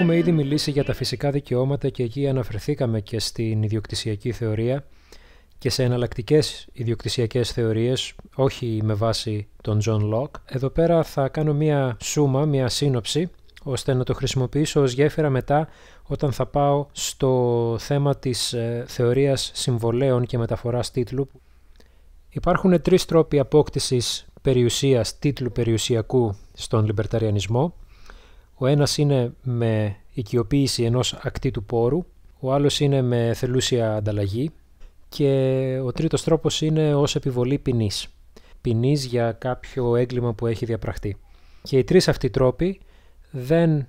Έχουμε ήδη μιλήσει για τα φυσικά δικαιώματα και εκεί αναφερθήκαμε και στην ιδιοκτησιακή θεωρία και σε εναλλακτικές ιδιοκτησιακές θεωρίες, όχι με βάση τον Τζον Λοκ. Εδώ πέρα θα κάνω μία σούμα, μία σύνοψη, ώστε να το χρησιμοποιήσω ως γέφυρα μετά όταν θα πάω στο θέμα της ε, θεωρίας συμβολέων και μεταφοράς τίτλου. Υπάρχουν τρεις τρόποι απόκτησης περιουσίας, τίτλου περιουσιακού στον λιμπερταριανισμό. Ο ένας είναι με οικειοποίηση ενός του πόρου, ο άλλος είναι με θελούσια ανταλλαγή και ο τρίτος τρόπος είναι ως επιβολή ποινής. Ποινής για κάποιο έγκλημα που έχει διαπραχτεί. Και οι τρεις αυτοί τρόποι δεν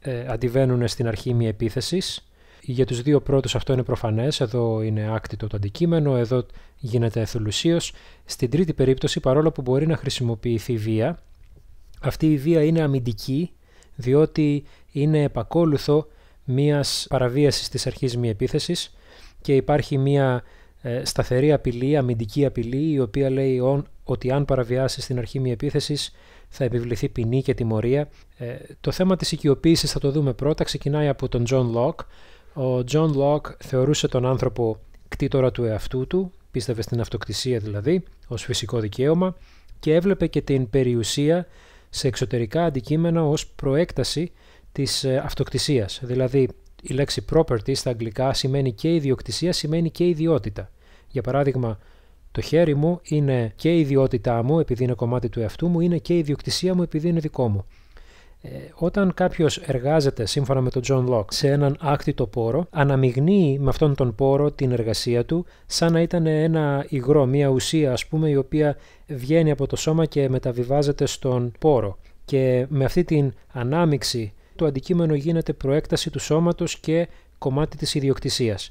ε, αντιβαίνουν στην αρχή μη επίθεσης. Για τους δύο πρώτους αυτό είναι προφανές, εδώ είναι άκτητο το αντικείμενο, εδώ γίνεται εθελουσίως. Στην τρίτη περίπτωση, παρόλο που μπορεί να χρησιμοποιηθεί βία, αυτή η βία είναι αμυντική διότι είναι επακόλουθο μίας παραβίασης της αρχής μη επίθεσης και υπάρχει μια ε, σταθερή απειλή, αμυντική απειλή, η οποία λέει ότι αν παραβιάσεις την αρχή μη επίθεσης θα επιβληθεί ποινή και τιμωρία. Ε, το θέμα της οικειοποίησης θα το δούμε πρώτα, ξεκινάει από τον John Locke. Ο John Locke θεωρούσε τον άνθρωπο κτήτορα του εαυτού του, πίστευε στην αυτοκτησία δηλαδή, ως φυσικό δικαίωμα και έβλεπε και την περιουσία σε εξωτερικά αντικείμενα ως προέκταση της ε, αυτοκτησίας. Δηλαδή η λέξη property στα αγγλικά σημαίνει και ιδιοκτησία, σημαίνει και ιδιότητα. Για παράδειγμα, το χέρι μου είναι και ιδιότητά μου επειδή είναι κομμάτι του εαυτού μου, είναι και ιδιοκτησία μου επειδή είναι δικό μου. Ε, όταν κάποιος εργάζεται σύμφωνα με τον Τζον Λοκ σε έναν άκτητο πόρο, αναμειγνύει με αυτόν τον πόρο την εργασία του, σαν να ήταν ένα υγρό, μια ουσία, ας πούμε, η οποία βγαίνει από το σώμα και μεταβιβάζεται στον πόρο. Και με αυτή την ανάμειξη το αντικείμενο γίνεται προέκταση του σώματος και κομμάτι της ιδιοκτησίας.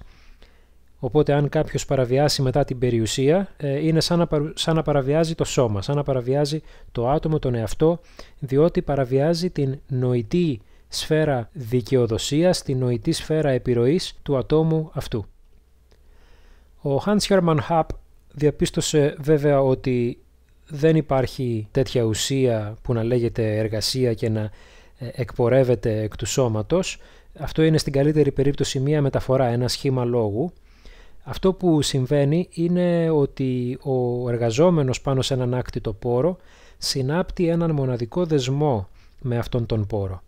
Οπότε αν κάποιος παραβιάσει μετά την περιουσία, ε, είναι σαν να, παραβιάζει το σώμα, σαν να παραβιάζει το άτομο, τον εαυτό, διότι παραβιάζει την νοητή σφαίρα δικαιοδοσίας, την νοητή σφαίρα επιρροής του ατόμου αυτού. Ο Hans Hermann Happ διαπίστωσε βέβαια ότι δεν υπάρχει τέτοια ουσία που να λέγεται εργασία και να ε, εκπορεύεται εκ του σώματος. Αυτό είναι στην καλύτερη περίπτωση μία μεταφορά, ένα σχήμα λόγου. Αυτό που συμβαίνει είναι ότι ο εργαζόμενος πάνω σε έναν άκτητο πόρο συνάπτει έναν μοναδικό δεσμό με αυτόν τον πόρο.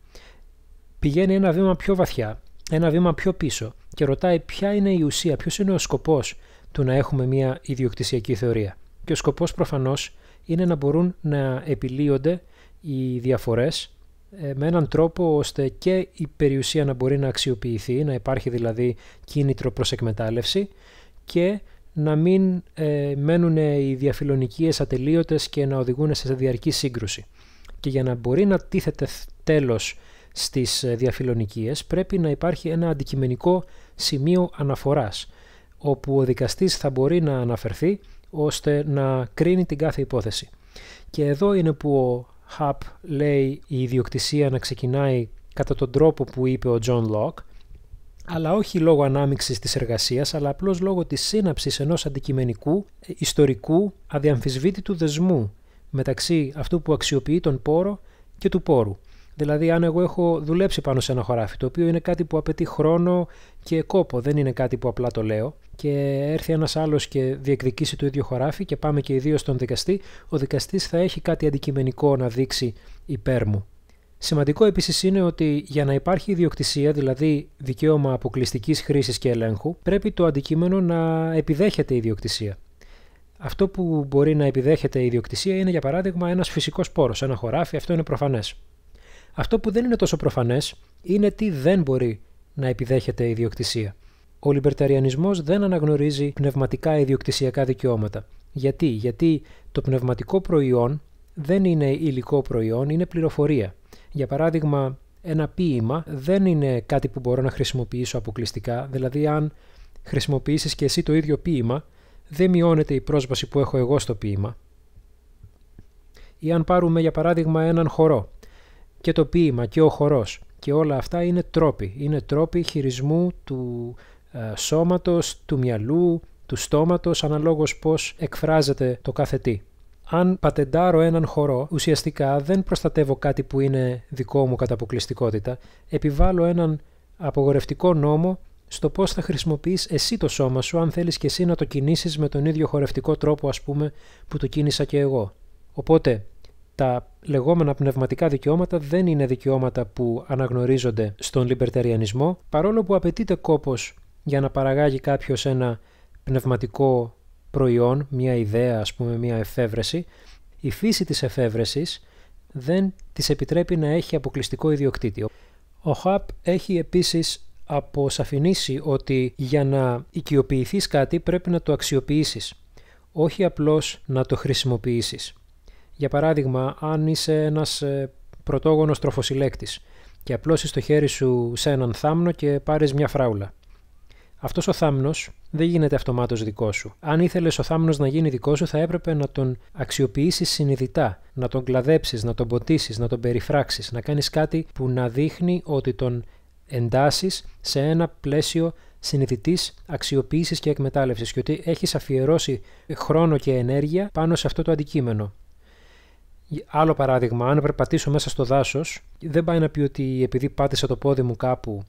Πηγαίνει ένα βήμα πιο βαθιά, ένα βήμα πιο πίσω και ρωτάει ποια είναι η ουσία, ποιος είναι ο σκοπός του να έχουμε μια ιδιοκτησιακή θεωρία. Και ο σκοπός προφανώς είναι να μπορούν να επιλύονται οι διαφορές ε, με έναν τρόπο ώστε και η περιουσία να μπορεί να αξιοποιηθεί, να υπάρχει δηλαδή κίνητρο προς εκμετάλλευση και να μην ε, μένουν οι διαφιλονικίες ατελείωτες και να οδηγούν σε διαρκή σύγκρουση. Και για να μπορεί να τίθεται τέλος στις ε, διαφιλονικίες πρέπει να υπάρχει ένα αντικειμενικό σημείο αναφοράς όπου ο δικαστής θα μπορεί να αναφερθεί ώστε να κρίνει την κάθε υπόθεση. Και εδώ είναι που ο Hub λέει η ιδιοκτησία να ξεκινάει κατά τον τρόπο που είπε ο John Locke, αλλά όχι λόγω ανάμειξης της εργασίας, αλλά απλώς λόγω της σύναψης ενός αντικειμενικού, ε, ιστορικού, αδιαμφισβήτητου δεσμού μεταξύ αυτού που αξιοποιεί τον πόρο και του πόρου. Δηλαδή, αν εγώ έχω δουλέψει πάνω σε ένα χωράφι, το οποίο είναι κάτι που απαιτεί χρόνο και κόπο, δεν είναι κάτι που απλά το λέω, και έρθει ένας άλλος και διεκδικήσει το ίδιο χωράφι και πάμε και οι δύο στον δικαστή, ο δικαστής θα έχει κάτι αντικειμενικό να δείξει υπέρ μου. Σημαντικό επίσης είναι ότι για να υπάρχει ιδιοκτησία, δηλαδή δικαίωμα αποκλειστικής χρήσης και ελέγχου, πρέπει το αντικείμενο να επιδέχεται ιδιοκτησία. Αυτό που μπορεί να επιδέχεται η ιδιοκτησία είναι για παράδειγμα ένας φυσικός πόρος, ένα χωράφι, αυτό είναι προφανές. Αυτό που δεν είναι τόσο προφανές είναι τι δεν μπορεί να επιδέχεται η ιδιοκτησία. Ο λιμπερταριανισμός δεν αναγνωρίζει πνευματικά ιδιοκτησιακά δικαιώματα. Γιατί? Γιατί το πνευματικό προϊόν δεν είναι υλικό προϊόν, είναι πληροφορία. Για παράδειγμα, ένα ποίημα δεν είναι κάτι που μπορώ να χρησιμοποιήσω αποκλειστικά, δηλαδή αν χρησιμοποιήσεις και εσύ το ίδιο ποίημα, δεν μειώνεται η πρόσβαση που έχω εγώ στο ποίημα. Ή αν πάρουμε για παράδειγμα έναν χορό και το ποίημα και ο χορός και όλα αυτά είναι τρόποι. Είναι τρόποι χειρισμού του ε, σώματος, του μυαλού, του στόματος, αναλόγως πώς εκφράζεται το κάθε τι. Αν πατεντάρω έναν χορό, ουσιαστικά δεν προστατεύω κάτι που είναι δικό μου κατά αποκλειστικότητα. Επιβάλλω έναν απογορευτικό νόμο στο πώς θα χρησιμοποιείς εσύ το σώμα σου, αν θέλεις και εσύ να το κινήσεις με τον ίδιο χορευτικό τρόπο, ας πούμε, που το κίνησα και εγώ. Οπότε, τα λεγόμενα πνευματικά δικαιώματα δεν είναι δικαιώματα που αναγνωρίζονται στον Λιμπερτεριανισμό. παρόλο που απαιτείται κόπος για να παραγάγει κάποιος ένα πνευματικό προϊόν, μια ιδέα, ας πούμε, μια εφεύρεση, η φύση της εφεύρεσης δεν της επιτρέπει να έχει αποκλειστικό ιδιοκτήτη. Ο ΧΑΠ έχει επίσης αποσαφηνίσει ότι για να οικειοποιηθείς κάτι πρέπει να το αξιοποιήσεις, όχι απλώς να το χρησιμοποιήσεις. Για παράδειγμα, αν είσαι ένας ε, πρωτόγονος τροφοσυλλέκτης και απλώσεις το χέρι σου σε έναν θάμνο και πάρεις μια φράουλα. Αυτός ο θάμνος δεν γίνεται αυτομάτως δικός σου. Αν ήθελες ο θάμνος να γίνει δικός σου θα έπρεπε να τον αξιοποιήσεις συνειδητά, να τον κλαδέψεις, να τον ποτίσεις, να τον περιφράξεις, να κάνεις κάτι που να δείχνει ότι τον εντάσεις σε ένα πλαίσιο συνειδητής αξιοποίησης και εκμετάλλευσης και ότι έχεις αφιερώσει χρόνο και ενέργεια πάνω σε αυτό το αντικείμενο. Άλλο παράδειγμα, αν περπατήσω μέσα στο δάσος, δεν πάει να πει ότι επειδή πάτησα το πόδι μου κάπου,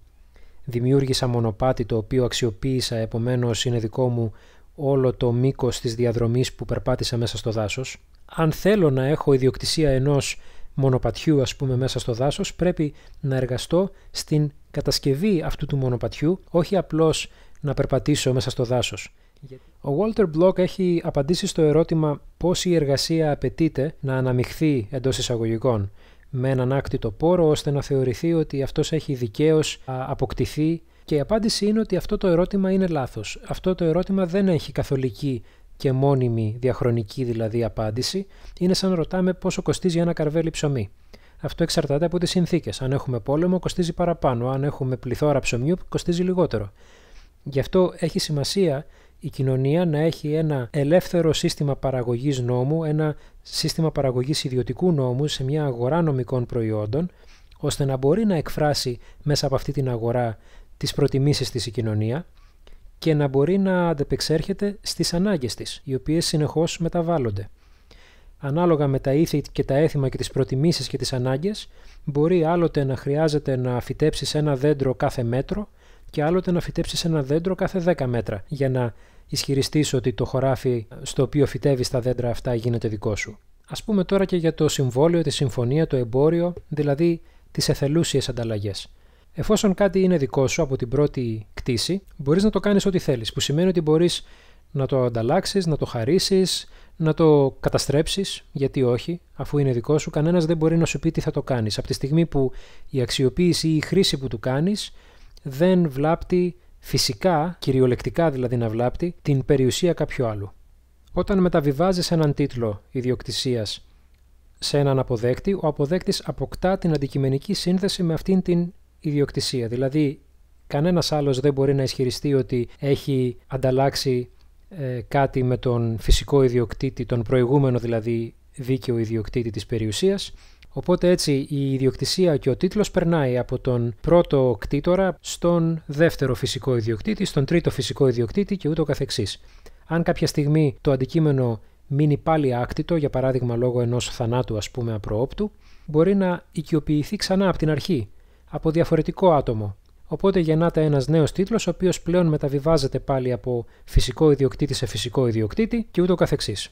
δημιούργησα μονοπάτι το οποίο αξιοποίησα, επομένως είναι δικό μου όλο το μήκος της διαδρομής που περπάτησα μέσα στο δάσος. Αν θέλω να έχω ιδιοκτησία ενός μονοπατιού, ας πούμε, μέσα στο δάσος, πρέπει να εργαστώ στην κατασκευή αυτού του μονοπατιού, όχι απλώς να περπατήσω μέσα στο δάσος. Ο Walter Block έχει απαντήσει στο ερώτημα πώς η εργασία απαιτείται να αναμειχθεί εντός εισαγωγικών με έναν άκτητο πόρο ώστε να θεωρηθεί ότι αυτός έχει δικαίως αποκτηθεί και η απάντηση είναι ότι αυτό το ερώτημα είναι λάθος. Αυτό το ερώτημα δεν έχει καθολική και μόνιμη διαχρονική δηλαδή απάντηση. Είναι σαν να ρωτάμε πόσο κοστίζει ένα καρβέλι ψωμί. Αυτό εξαρτάται από τις συνθήκες. Αν έχουμε πόλεμο, κοστίζει παραπάνω. Αν έχουμε πληθώρα ψωμιού, κοστίζει λιγότερο. Γι' αυτό έχει σημασία η κοινωνία να έχει ένα ελεύθερο σύστημα παραγωγής νόμου, ένα σύστημα παραγωγής ιδιωτικού νόμου σε μια αγορά νομικών προϊόντων, ώστε να μπορεί να εκφράσει μέσα από αυτή την αγορά τις προτιμήσεις της η κοινωνία και να μπορεί να αντεπεξέρχεται στις ανάγκες της, οι οποίες συνεχώς μεταβάλλονται. Ανάλογα με τα ήθη και τα έθιμα και τις προτιμήσεις και τις ανάγκες, μπορεί άλλοτε να χρειάζεται να φυτέψεις ένα δέντρο κάθε μέτρο, και άλλοτε να φυτέψεις ένα δέντρο κάθε 10 μέτρα για να ισχυριστείς ότι το χωράφι στο οποίο φυτεύει τα δέντρα αυτά γίνεται δικό σου. Ας πούμε τώρα και για το συμβόλαιο, τη συμφωνία, το εμπόριο, δηλαδή τις εθελούσιες ανταλλαγές. Εφόσον κάτι είναι δικό σου από την πρώτη κτίση, μπορείς να το κάνεις ό,τι θέλεις, που σημαίνει ότι μπορείς να το ανταλλάξεις, να το χαρίσεις, να το καταστρέψεις, γιατί όχι, αφού είναι δικό σου, κανένας δεν μπορεί να σου πει τι θα το κάνεις. Από τη στιγμή που η αξιοποίηση ή η χρήση που του κάνεις δεν βλάπτει φυσικά, κυριολεκτικά δηλαδή να βλάπτει, την περιουσία κάποιου άλλου. Όταν μεταβιβάζεις έναν τίτλο ιδιοκτησίας σε έναν αποδέκτη, ο αποδέκτης αποκτά την αντικειμενική σύνδεση με αυτήν την ιδιοκτησία. Δηλαδή, κανένας άλλος δεν μπορεί να ισχυριστεί ότι έχει ανταλλάξει ε, κάτι με τον φυσικό ιδιοκτήτη, τον προηγούμενο δηλαδή δίκαιο ιδιοκτήτη της περιουσίας, Οπότε έτσι η ιδιοκτησία και ο τίτλος περνάει από τον πρώτο κτήτορα στον δεύτερο φυσικό ιδιοκτήτη, στον τρίτο φυσικό ιδιοκτήτη και ούτω καθεξής. Αν κάποια στιγμή το αντικείμενο μείνει πάλι άκτητο, για παράδειγμα λόγω ενός θανάτου ας πούμε απροόπτου, μπορεί να οικειοποιηθεί ξανά από την αρχή, από διαφορετικό άτομο. Οπότε γεννάται ένας νέος τίτλος, ο οποίος πλέον μεταβιβάζεται πάλι από φυσικό ιδιοκτήτη σε φυσικό ιδιοκτήτη και ούτω καθεξής.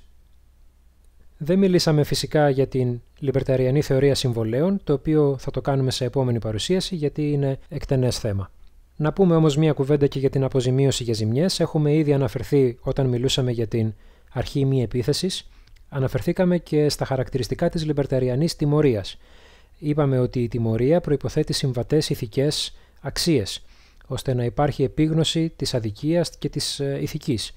Δεν μιλήσαμε φυσικά για την λιμπερταριανή θεωρία συμβολέων, το οποίο θα το κάνουμε σε επόμενη παρουσίαση γιατί είναι εκτενές θέμα. Να πούμε όμως μία κουβέντα και για την αποζημίωση για ζημιές. Έχουμε ήδη αναφερθεί όταν μιλούσαμε για την αρχή μη επίθεσης. Αναφερθήκαμε και στα χαρακτηριστικά της λιμπερταριανής τιμωρίας. Είπαμε ότι η τιμωρία προϋποθέτει συμβατές ηθικές αξίες, ώστε να υπάρχει επίγνωση της αδικίας και της ε, ηθικής.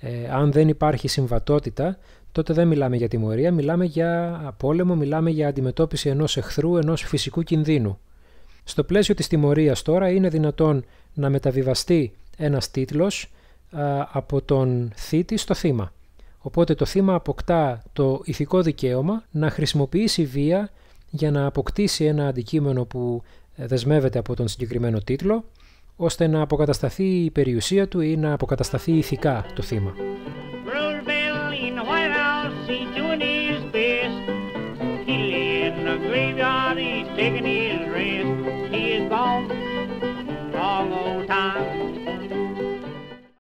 Ε, αν δεν υπάρχει συμβατότητα, τότε δεν μιλάμε για τιμωρία, μιλάμε για πόλεμο, μιλάμε για αντιμετώπιση ενός εχθρού, ενός φυσικού κινδύνου. Στο πλαίσιο της τιμωρίας τώρα είναι δυνατόν να μεταβιβαστεί ένας τίτλος από τον θήτη στο θύμα. Οπότε το θύμα αποκτά το ηθικό δικαίωμα να χρησιμοποιήσει βία για να αποκτήσει ένα αντικείμενο που ε, δεσμεύεται από τον συγκεκριμένο τίτλο, ώστε να αποκατασταθεί η περιουσία του ή να αποκατασταθεί ηθικά το θύμα. dignity.